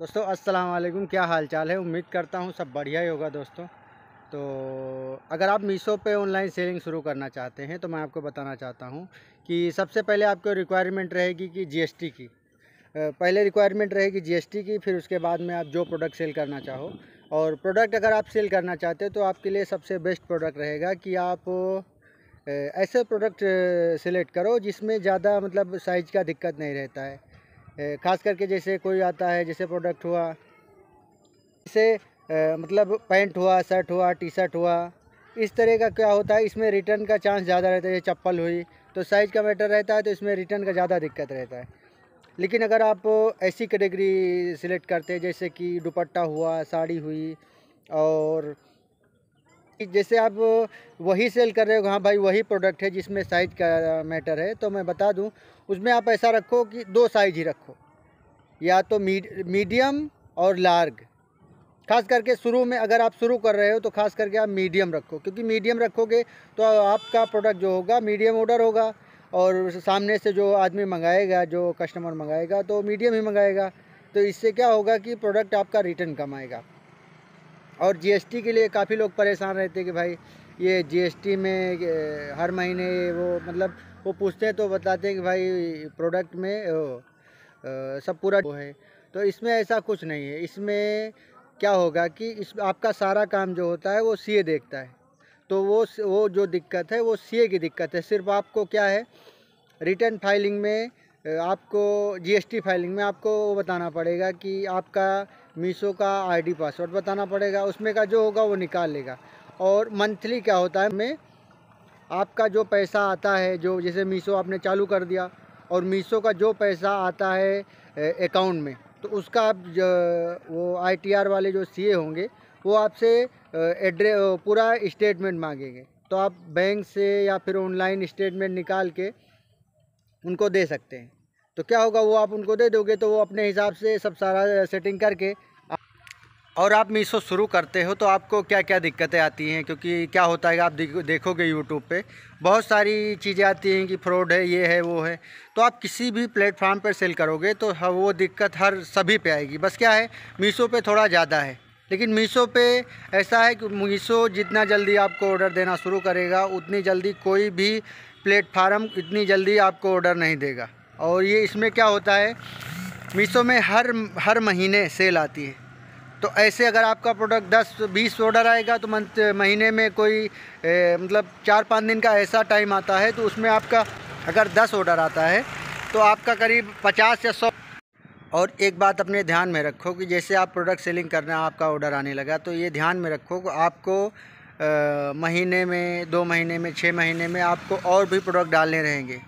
दोस्तों अस्सलाम वालेकुम क्या हाल चाल है उम्मीद करता हूँ सब बढ़िया ही होगा दोस्तों तो अगर आप मीशो पे ऑनलाइन सेलिंग शुरू करना चाहते हैं तो मैं आपको बताना चाहता हूँ कि सबसे पहले आपको रिक्वायरमेंट रहेगी कि जीएसटी की पहले रिक्वायरमेंट रहेगी जीएसटी की फिर उसके बाद में आप जो प्रोडक्ट सेल करना चाहो और प्रोडक्ट अगर आप सेल करना चाहते हो तो आपके लिए सबसे बेस्ट प्रोडक्ट रहेगा कि आप ऐसे प्रोडक्ट सेलेक्ट करो जिसमें ज़्यादा मतलब साइज़ का दिक्कत नहीं रहता है ख़ास करके जैसे कोई आता है जैसे प्रोडक्ट हुआ जैसे मतलब पैंट हुआ शर्ट हुआ टी शर्ट हुआ इस तरह का क्या होता है इसमें रिटर्न का चांस ज़्यादा रहता है चप्पल हुई तो साइज़ का मैटर रहता है तो इसमें रिटर्न का ज़्यादा दिक्कत रहता है लेकिन अगर आप ऐसी कैटेगरी सिलेक्ट करते हैं जैसे कि दुपट्टा हुआ साड़ी हुई और जैसे आप वही सेल कर रहे हो हाँ भाई वही प्रोडक्ट है जिसमें साइज का मैटर है तो मैं बता दूं उसमें आप ऐसा रखो कि दो साइज ही रखो या तो मीडियम और लार्ग खास करके शुरू में अगर आप शुरू कर रहे हो तो खास करके आप मीडियम रखो क्योंकि मीडियम रखोगे तो आपका प्रोडक्ट जो होगा मीडियम ऑर्डर होगा और सामने से जो आदमी मंगाएगा जो कस्टमर मंगाएगा तो मीडियम ही मंगाएगा तो इससे क्या होगा कि प्रोडक्ट आपका रिटर्न कम आएगा और जीएसटी के लिए काफ़ी लोग परेशान रहते कि भाई ये जीएसटी में हर महीने वो मतलब वो पूछते हैं तो बताते हैं कि भाई प्रोडक्ट में ओ, सब पूरा वो है तो इसमें ऐसा कुछ नहीं है इसमें क्या होगा कि इस आपका सारा काम जो होता है वो सीए देखता है तो वो वो जो दिक्कत है वो सीए की दिक्कत है सिर्फ आपको क्या है रिटर्न फाइलिंग में आपको जीएसटी फाइलिंग में आपको बताना पड़ेगा कि आपका मीशो का आईडी पासवर्ड बताना पड़ेगा उसमें का जो होगा वो निकाल लेगा और मंथली क्या होता है में आपका जो पैसा आता है जो जैसे मीशो आपने चालू कर दिया और मीशो का जो पैसा आता है अकाउंट में तो उसका आप वो आईटीआर वाले जो सीए होंगे वो आपसे एड्रे पूरा स्टेटमेंट मांगेंगे तो आप बैंक से या फिर ऑनलाइन स्टेटमेंट निकाल के उनको दे सकते हैं तो क्या होगा वो आप उनको दे दोगे तो वो अपने हिसाब से सब सारा सेटिंग करके और आप मीशो शुरू करते हो तो आपको क्या क्या दिक्कतें आती हैं क्योंकि क्या होता है आप देखोगे यूट्यूब पे बहुत सारी चीज़ें आती हैं कि फ्रॉड है ये है वो है तो आप किसी भी प्लेटफार्म पर सेल करोगे तो वो दिक्कत हर सभी पे आएगी बस क्या है मीशो पे थोड़ा ज़्यादा है लेकिन मीशो पे ऐसा है कि मीशो जितना जल्दी आपको ऑर्डर देना शुरू करेगा उतनी जल्दी कोई भी प्लेटफार्म इतनी जल्दी आपको ऑर्डर नहीं देगा और ये इसमें क्या होता है मीशो में हर हर महीने सेल आती है तो ऐसे अगर आपका प्रोडक्ट दस बीस ऑर्डर आएगा तो मंथ महीने में कोई ए, मतलब चार पाँच दिन का ऐसा टाइम आता है तो उसमें आपका अगर दस ऑर्डर आता है तो आपका करीब पचास या सौ और एक बात अपने ध्यान में रखो कि जैसे आप प्रोडक्ट सेलिंग करना आपका ऑर्डर आने लगा तो ये ध्यान में रखो कि आपको आ, महीने में दो महीने में छः महीने में आपको और भी प्रोडक्ट डालने रहेंगे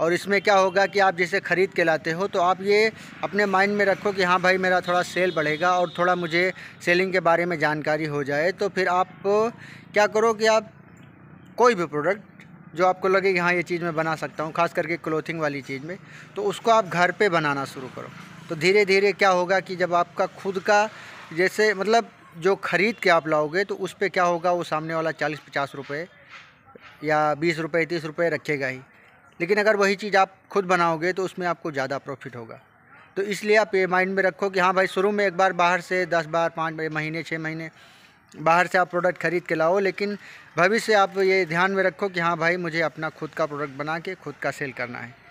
और इसमें क्या होगा कि आप जैसे ख़रीद के लाते हो तो आप ये अपने माइंड में रखो कि हाँ भाई मेरा थोड़ा सेल बढ़ेगा और थोड़ा मुझे सेलिंग के बारे में जानकारी हो जाए तो फिर आप क्या करो कि आप कोई भी प्रोडक्ट जो आपको लगे कि हाँ ये चीज़ मैं बना सकता हूँ खास करके क्लोथिंग वाली चीज़ में तो उसको आप घर पे बनाना शुरू करो तो धीरे धीरे क्या होगा कि जब आपका खुद का जैसे मतलब जो ख़रीद के आप लाओगे तो उस पर क्या होगा वो सामने वाला चालीस पचास रुपये या बीस रुपये तीस रुपये रखेगा ही लेकिन अगर वही चीज़ आप खुद बनाओगे तो उसमें आपको ज़्यादा प्रॉफिट होगा तो इसलिए आप ये माइंड में रखो कि हाँ भाई शुरू में एक बार बाहर से दस बार पाँच महीने छः महीने बाहर से आप प्रोडक्ट खरीद के लाओ लेकिन भविष्य आप ये ध्यान में रखो कि हाँ भाई मुझे अपना खुद का प्रोडक्ट बना के खुद का सेल करना है